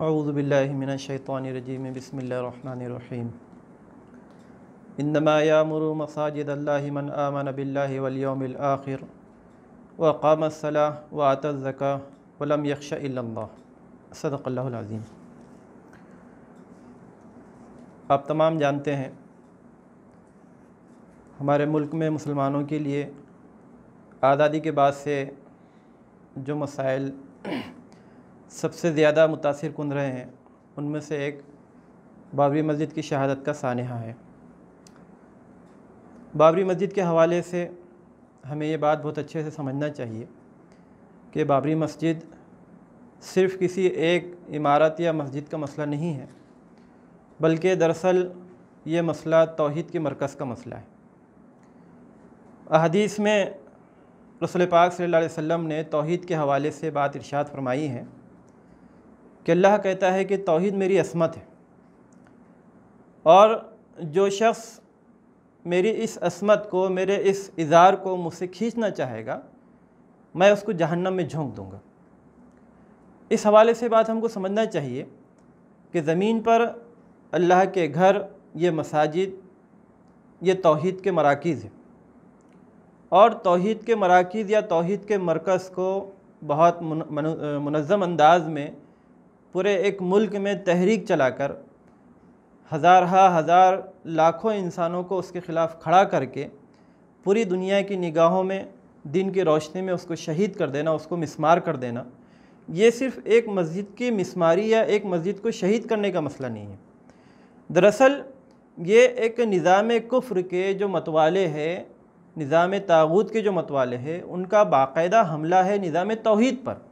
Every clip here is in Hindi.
واليوم الآخر وقام الصلاة وآتى الزكاة ولم يخش व الله वलम الله العظيم आप तमाम जानते हैं हमारे मुल्क में मुसलमानों के लिए आज़ादी के बाद से जो मसाइल सबसे ज़्यादा मुतासर कन रहे हैं उनमें से एक बाबरी मस्जिद की शहादत का सानहा है बाबरी मस्जिद के हवाले से हमें ये बात बहुत अच्छे से समझना चाहिए कि बाबरी मस्जिद सिर्फ किसी एक इमारत या मस्जिद का मसला नहीं है बल्कि दरअसल ये मसला तोहद के मरकज़ का मसला है अहदीस में रसोल पाक सल्ला वम ने तोहद के हवाले से बात इरशाद फरमाई है कि अल्लाह कहता है कि तोहद मेरी असमत है और जो शख्स मेरी इस असमत को मेरे इस इज़ार को मुझसे खींचना चाहेगा मैं उसको जहन्नम में झोंक दूँगा इस हवाले से बात हमको समझना चाहिए कि ज़मीन पर अल्लाह के घर ये मसाजिद ये तोहद के मराकज़ हैं और तोहद के मराकज़ या तोहद के मरकज़ को बहुत मनज़म अंदाज में पूरे एक मुल्क में तहरीक चलाकर हज़ार हज़ार लाखों इंसानों को उसके ख़िलाफ़ खड़ा करके पूरी दुनिया की निगाहों में दिन की रोशनी में उसको शहीद कर देना उसको मिसमार कर देना ये सिर्फ़ एक मस्जिद की मिसमारी या एक मस्जिद को शहीद करने का मसला नहीं है दरअसल ये एक निज़ाम कुफ्र के जो मतवाले है निज़ाम तागूत के जो मतवाले हैं उनका बाकायदा हमला है निज़ाम तोहद पर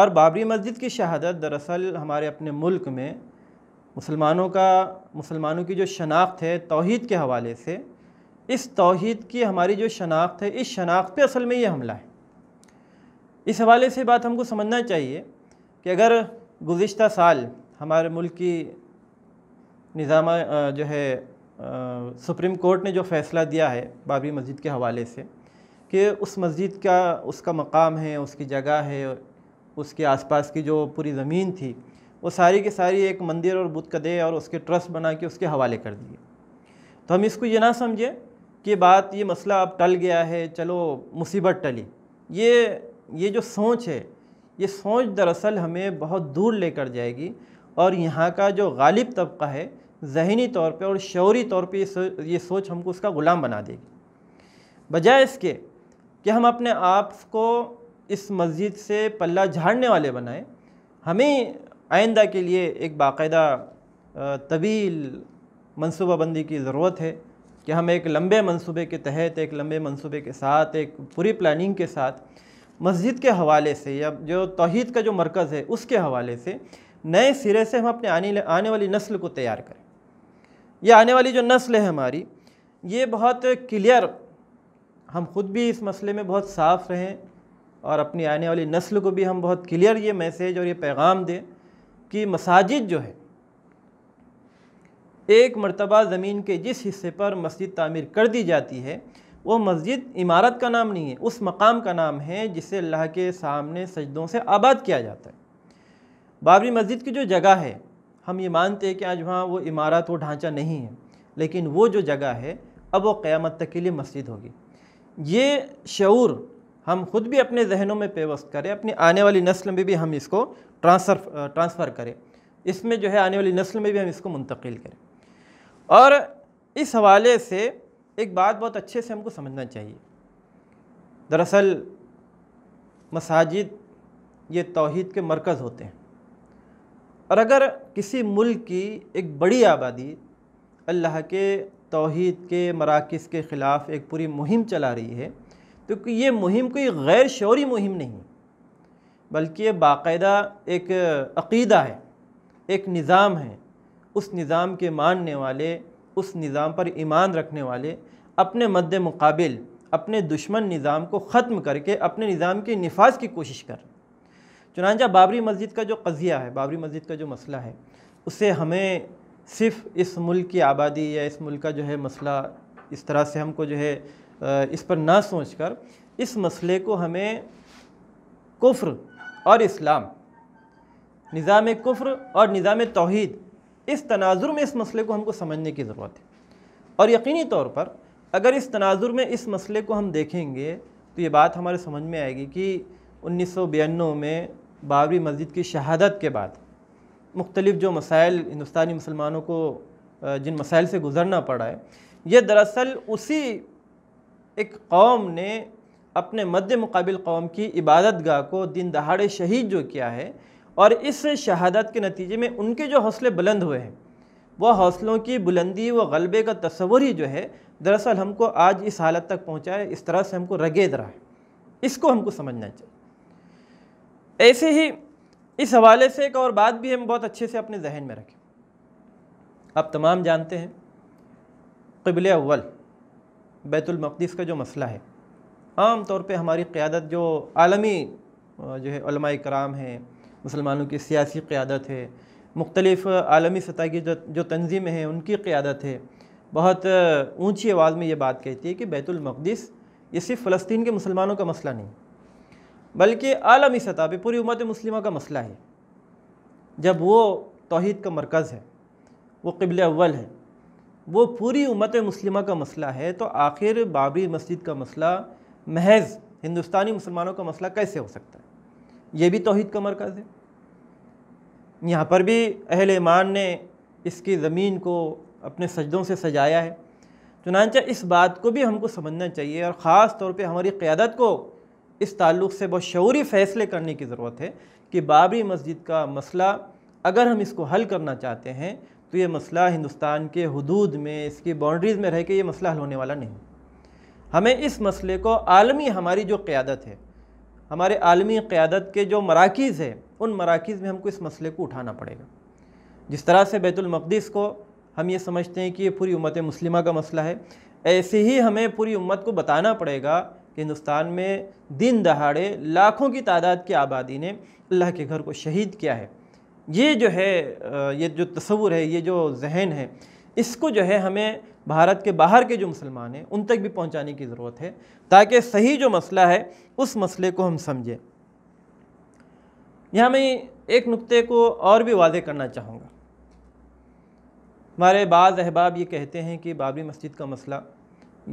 और बाबरी मस्जिद की शहादत दरअसल हमारे अपने मुल्क में मुसलमानों का मुसलमानों की जो शनाख्त है तोहद के हवाले से इस तोहद की हमारी जो शनाख्त है इस शनाख्त पे असल में ये हमला है इस हवाले से बात हमको समझना चाहिए कि अगर गुज्त साल हमारे मुल्क की निज़ाम जो है सुप्रीम कोर्ट ने जो फ़ैसला दिया है बाबरी मस्जिद के हवाले से कि उस मस्जिद का उसका मकाम है उसकी जगह है उसके आसपास की जो पूरी ज़मीन थी वो सारी के सारी एक मंदिर और बुत कदे और उसके ट्रस्ट बना के उसके हवाले कर दिए तो हम इसको ये ना समझें कि बात ये मसला अब टल गया है चलो मुसीबत टली ये ये जो सोच है ये सोच दरअसल हमें बहुत दूर लेकर जाएगी और यहाँ का जो गालिब तबका है जहनी तौर पे और शौरी तौर पे ये सोच हमको उसका ग़ुलाम बना देगी बजाय इसके कि हम अपने आप को इस मस्जिद से पल्ला झाड़ने वाले बनाए हमें आइंदा के लिए एक बाकायदा तवील मनसूबाबंदी की ज़रूरत है कि हम एक लंबे मंसूबे के तहत एक लंबे मंसूबे के साथ एक पूरी प्लानिंग के साथ मस्जिद के हवाले से या जो तोहद का जो मरकज़ है उसके हवाले से नए सिरे से हम अपने आने आने वाली नस्ल को तैयार करें यह आने वाली जो नस्ल है हमारी ये बहुत क्लियर हम ख़ुद भी इस मसले में बहुत साफ़ रहें और अपनी आने वाली नस्ल को भी हम बहुत क्लियर ये मैसेज और ये पैगाम दें कि मसाजिद जो है एक मरतबा ज़मीन के जिस हिस्से पर मस्जिद तामीर कर दी जाती है वो मस्जिद इमारत का नाम नहीं है उस मकाम का नाम है जिसे अल्लाह के सामने सजदों से आबाद किया जाता है बाबरी मस्जिद की जो जगह है हम ये मानते हैं कि आज वहाँ वो इमारत वो ढांचा नहीं है लेकिन वो जो जगह है अब वो क़्यामत तक के लिए मस्जिद होगी ये शूर हम खुद भी अपने जहनों में पेवस्त करें अपनी आने वाली नस्ल में भी हम इसको ट्रांसफ़र ट्रांसफ़र करें इसमें जो है आने वाली नस्ल में भी हम इसको मुंतकिल करें और इस हवाले से एक बात बहुत अच्छे से हमको समझना चाहिए दरअसल मसाजिद ये तोहद के मरकज़ होते हैं और अगर किसी मुल्क की एक बड़ी आबादी अल्लाह के तोहद के मराकज़ के ख़िलाफ़ एक पूरी मुहिम चला रही है तो ये मुहिम कोई गैर शौरी मुहिम नहीं बल्कि ये बाकायदा एक अक़ीदा है एक निज़ाम है उस निज़ाम के मानने वाले उस निज़ाम पर ईमान रखने वाले अपने मद्द मुकाबिल अपने दुश्मन निज़ाम को ख़त्म करके अपने निज़ाम के नफाज की कोशिश कर चुनाचा बाबरी मस्जिद का जो कज़िया है बाबरी मस्जिद का जो मसला है उससे हमें सिर्फ़ इस मुल्क की आबादी या इस मुल्क का जो है मसला इस तरह से हमको जो है इस पर ना सोचकर इस मसले को हमें कुफ्र और इस्लाम निज़ाम कुफ्र और निज़ाम तोहद इस तनाजुर में इस मसले को हमको समझने की ज़रूरत है और यकीनी तौर पर अगर इस तनाजुर में इस मसले को हम देखेंगे तो ये बात हमारे समझ में आएगी कि उन्नीस सौ में बाबरी मस्जिद की शहादत के बाद मुख्तलिफ़ जो मसाइल हिंदुस्तानी मुसलमानों को जिन मसाइल से गुज़रना पड़ा है ये दरअसल उसी एक कौम ने अपने मद मुकाबिल कौम की इबादत गाह को दिन दहाड़े शहीद जो किया है और इस शहादत के नतीजे में उनके जो हौसले बुलंद हुए हैं वह हौसलों की बुलंदी व गलबे का तस्वर ही जो है दरअसल हमको आज इस हालत तक पहुँचा है इस तरह से हमको रगेद रहा है इसको हमको समझना चाहिए ऐसे ही इस हवाले से एक और बात भी हम बहुत अच्छे से अपने जहन में रखें आप तमाम जानते हैं कबिल अव्वल बैतुलमक़दस का जो मसला है आम तौर पर हमारी क़्यादत जो आलमी जो है कराम हैं मुसलमानों की सियासी क़्यादत है मुख्तलिफ़ आलमी सतह की जो जो तनज़ीमें हैं उनकी क़्यादत है बहुत ऊँची आवाज़ में ये बात कहती है कि बैतुलमक़दस ये सिर्फ फ़लस्तीन के मुसलमानों का मसला नहीं बल्कि आलमी सतह पर पूरी उमत मुस्लिमा का मसला है जब वो तोहद का मरकज़ है वो कबल अव्वल है वो पूरी उम्मत मुस्लिमा का मसला है तो आखिर बाबरी मस्जिद का मसला महज हिंदुस्तानी मुसलमानों का मसला कैसे हो सकता है ये भी तोहद का मरकज़ है यहाँ पर भी अहल ईमान ने इसकी ज़मीन को अपने सजदों से सजाया है चुनानचा इस बात को भी हमको समझना चाहिए और ख़ास तौर पे हमारी क़्यादत को इस ताल्लुक़ से बहुत शौरी फ़ैसले करने की ज़रूरत है कि बाबरी मस्जिद का मसला अगर हम इसको हल करना चाहते हैं तो ये मसला हिंदुस्तान के हदूद में इसकी बाउंड्रीज़ में रह के ये मसला हल होने वाला नहीं हमें इस मसले को आलमी हमारी जो क़्यादत है हमारे आलमी क़्यादत के जो मराकज़ है उन मराकज़ में हमको इस मसले को उठाना पड़ेगा जिस तरह से बैतुलमक़दस को हम ये समझते हैं कि ये पूरी उम्मत मुस्लिमा का मसला है ऐसे ही हमें पूरी उम्मत को बताना पड़ेगा कि हिंदुस्तान में दिन दहाड़े लाखों की तादाद की आबादी ने अल्लाह के घर को शहीद किया है ये जो है ये जो तस्वुर है ये जो जहन है इसको जो है हमें भारत के बाहर के जो मुसलमान हैं उन तक भी पहुंचाने की ज़रूरत है ताकि सही जो मसला है उस मसले को हम समझें यहाँ मैं एक नुक्ते को और भी वादे करना चाहूँगा हमारे बाज़ अहबाब ये कहते हैं कि बाबरी मस्जिद का मसला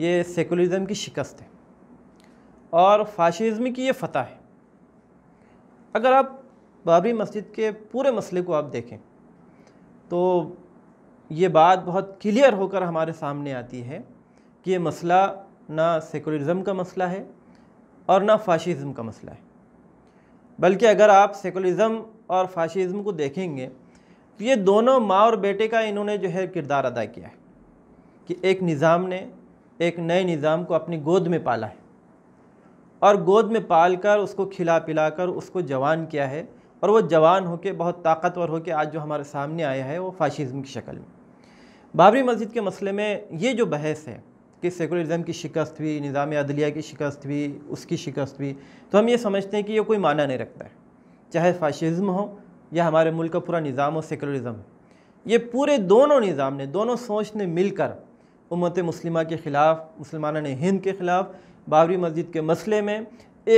ये सेकुलरिज़म की शिकस्त है और फाशिज़म की ये फ़तह है अगर आप बाबरी मस्जिद के पूरे मसले को आप देखें तो ये बात बहुत क्लियर होकर हमारे सामने आती है कि ये मसला ना सेकुलरिज़म का मसला है और ना फाशिज़म का मसला है बल्कि अगर आप सेकुलरिज़म और फाशिज़म को देखेंगे तो ये दोनों माँ और बेटे का इन्होंने जो है किरदार अदा किया है कि एक निज़ाम ने एक नए निज़ाम को अपनी गोद में पाला है और गोद में पाल कर उसको खिला पिला कर उसको जवान किया है और वो जवान होकर बहुत ताकतवर होकर आज जो हमारे सामने आया है वो फाशिज़म की शक्ल में बाबरी मस्जिद के मसले में ये जो बहस है कि सेकुलरिज़म की शिकस्त हुई निज़ाम अदलिया की शिकस्त हुई उसकी शिकस्त हुई तो हम ये समझते हैं कि ये कोई माना नहीं रखता है चाहे फाशिज़म हो या हमारे मुल्क का पूरा निज़ाम हो सेकुलरिज़म ये पूरे दोनों निज़ाम ने दोनों सोच ने मिलकर उमत मुस्लिमा के ख़िलाफ़ मुसलमान ने हिंद के ख़िलाफ़ बाबरी मस्जिद के मसले में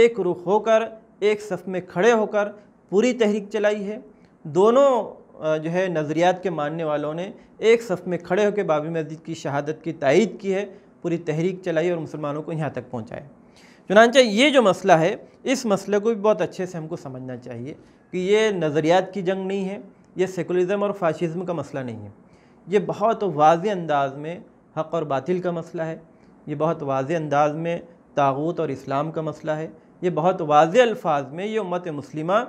एक रुख होकर एक सफ़ में खड़े होकर पूरी तहरीक चलाई है दोनों जो है नज़रियात के मानने वालों ने एक सफ़ में खड़े होकर बाबरी मस्जिद की शहादत की तइद की है पूरी तहरीक चलाई और मुसलमानों को यहाँ तक पहुँचाया चुनानचा ये जो मसला है इस मसले को भी बहुत अच्छे से हमको समझना चाहिए कि ये नज़रियात की जंग नहीं है ये सेकुलज़म और फाशिज़म का मसला नहीं है ये बहुत वाज अंदाज में हक़ और बातिल का मसला है ये बहुत वाज अंदाज में तागूत और इस्लाम का मसला है ये बहुत वाज अल्फाज में ये उम्मत मुस्लिमा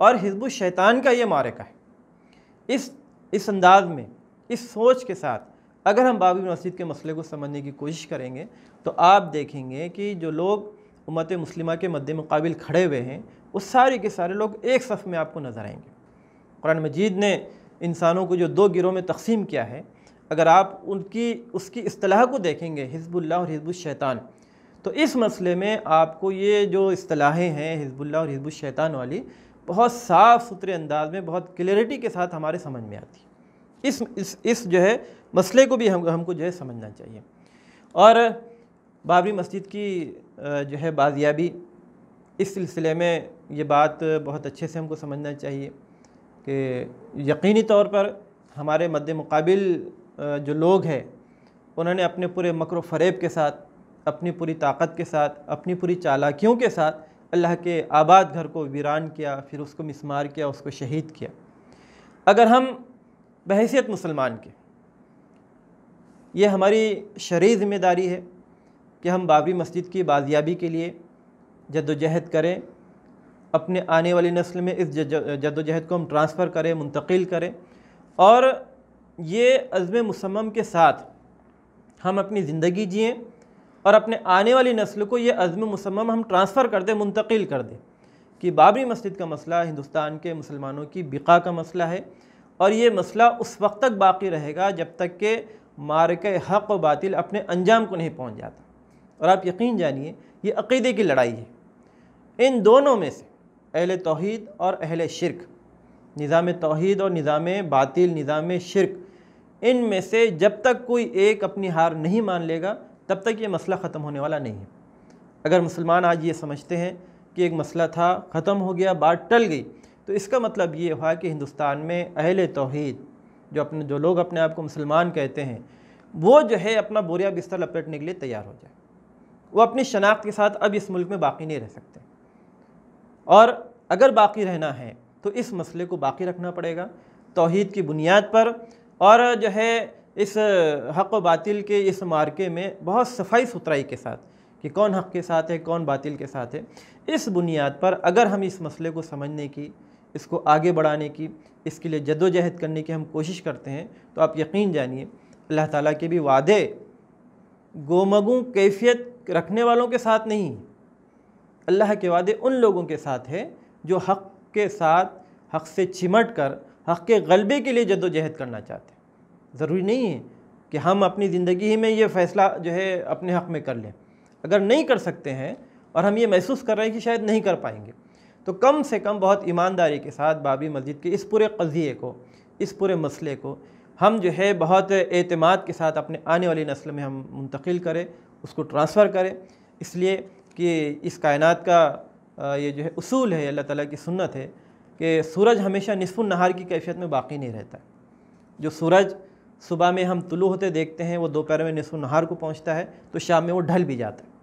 और हिजबु शैतान का ये मारका है इस इस अंदाज में इस सोच के साथ अगर हम बाबरी मस्जिद के मसले को समझने की कोशिश करेंगे तो आप देखेंगे कि जो लोग उमत मुस्लिमा के मद्द मुकाबिल खड़े हुए हैं वो सारे के सारे लोग एक सफ़ में आपको नज़र आएंगे कुरान मजीद ने इंसानों को जो दो गिरोह में तकसीम किया है अगर आप उनकी उसकी असलाह को देखेंगे हिजबुल्ला और हिजब शैतान तो इस मसले में आपको ये जो असलाहें हैं हिजबुल्ला और हिजब शैतान वाली बहुत साफ़ सुथरे अंदाज में बहुत क्लियरिटी के साथ हमारे समझ में आती है इस इस इस जो है मसले को भी हम हमको जो है समझना चाहिए और बाबरी मस्जिद की जो है बाजियाबी इस सिलसिले में ये बात बहुत अच्छे से हमको समझना चाहिए कि यकीनी तौर पर हमारे मद मुकाबिल जो लोग हैं उन्होंने अपने पूरे मकर फरेब के साथ अपनी पूरी ताकत के साथ अपनी पूरी चालाकियों के साथ अल्लाह के आबाद घर को वीरान किया फिर उसको मिसमार किया उसको शहीद किया अगर हम बहसीत मुसलमान के ये हमारी शरी ज़िम्मेदारी है कि हम बाबरी मस्जिद की बाजियाबी के लिए जदोजहद करें अपने आने वाली नस्ल में इस जदोजहद को हम ट्रांसफ़र करें मुंतकिल करें और ये अज़म मुसम्म के साथ हम अपनी ज़िंदगी जिएँ और अपने आने वाली नस्ल को ये अज़म मुसम्म हम ट्रांसफ़र कर दें मुंतकिल कर दें कि बाबरी मस्जिद का मसला हिंदुस्तान के मुसलमानों की बिका का मसला है और ये मसला उस वक्त तक बाकी रहेगा जब तक के मार्क हक़ व बातिल अपने अंजाम को नहीं पहुँच जाता और आप यकीन जानिए ये अकीदे की लड़ाई है इन दोनों में से अहल तोहद और अहल शिरक निज़ाम तोहद और निज़ाम बातिल निज़ाम शिरक इन में से जब तक कोई एक अपनी हार नहीं मान लेगा तब तक ये मसला ख़त्म होने वाला नहीं है अगर मुसलमान आज ये समझते हैं कि एक मसला था ख़त्म हो गया बात टल गई तो इसका मतलब ये हुआ कि हिंदुस्तान में अहल तोहद जो अपने जो लोग अपने आप को मुसलमान कहते हैं वो जो है अपना बोरिया बिस्तर लपेटने के लिए तैयार हो जाए वो अपनी शनाख्त के साथ अब इस मुल्क में बाकी नहीं रह सकते और अगर बाकी रहना है तो इस मसले को बाकी रखना पड़ेगा तोहद की बुनियाद पर और जो है इस हक़ व बातिल के इस मार्के में बहुत सफाई सुथराई के साथ कि कौन हक़ के साथ है कौन बातिल के साथ है इस बुनियाद पर अगर हम इस मसले को समझने की इसको आगे बढ़ाने की इसके लिए जद्दोजहद करने की हम कोशिश करते हैं तो आप यकीन जानिए अल्लाह ताला के भी वादे गोमगू कैफियत रखने वालों के साथ नहीं अल्लाह के वादे उन लोगों के साथ है जो हक़ के साथ हक़ से चिमट कर हक़ के गलबे के लिए जद्दोजहद करना चाहते हैं ज़रूरी नहीं है कि हम अपनी ज़िंदगी ही में ये फ़ैसला जो है अपने हक़ में कर लें अगर नहीं कर सकते हैं और हम ये महसूस कर रहे हैं कि शायद नहीं कर पाएंगे तो कम से कम बहुत ईमानदारी के साथ बाबी मस्जिद के इस पूरे कज़िए को इस पूरे मसले को हम जो है बहुत अतमाद के साथ अपने आने वाली नस्ल में हम मुंतकिल करें उसको ट्रांसफ़र करें इसलिए कि इस कायनात का ये जो है असूल है अल्लाह ताला की सुन्नत है कि सूरज हमेशा नसफ़ नहार की कैफियत में बाकी नहीं रहता जो सूरज सुबह में हम तुलु होते देखते हैं वो दोपहर में नसु नहार को पहुँचता है तो शाम में वो ढल भी जाता है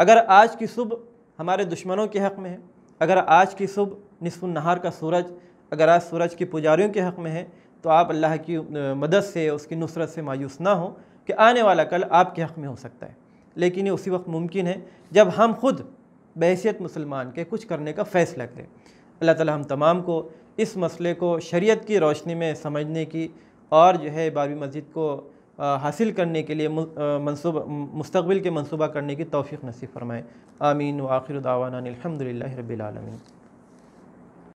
अगर आज की सुबह हमारे दुश्मनों के हक़ में है अगर आज की सुबह नसु नहार का सूरज अगर आज सूरज की पुजारियों के हक़ में है तो आप अल्लाह की मदद से उसकी नुसरत से मायूस ना हो कि आने वाला कल आपके हक़ में हो सकता है लेकिन ये उसी वक्त मुमकिन है जब हम खुद बहसीत मुसलमान के कुछ करने का फ़ैसला करें अल्लाह ताला हम तमाम को इस मसले को शरीयत की रोशनी में समझने की और जो है बाबरी मस्जिद को हासिल करने के लिए मनसूब मुस्तबिल के मनसूबा करने की तोफ़ी नसीब फरमाएँ आमीन व आखिर दावाना अलहमदिल्ला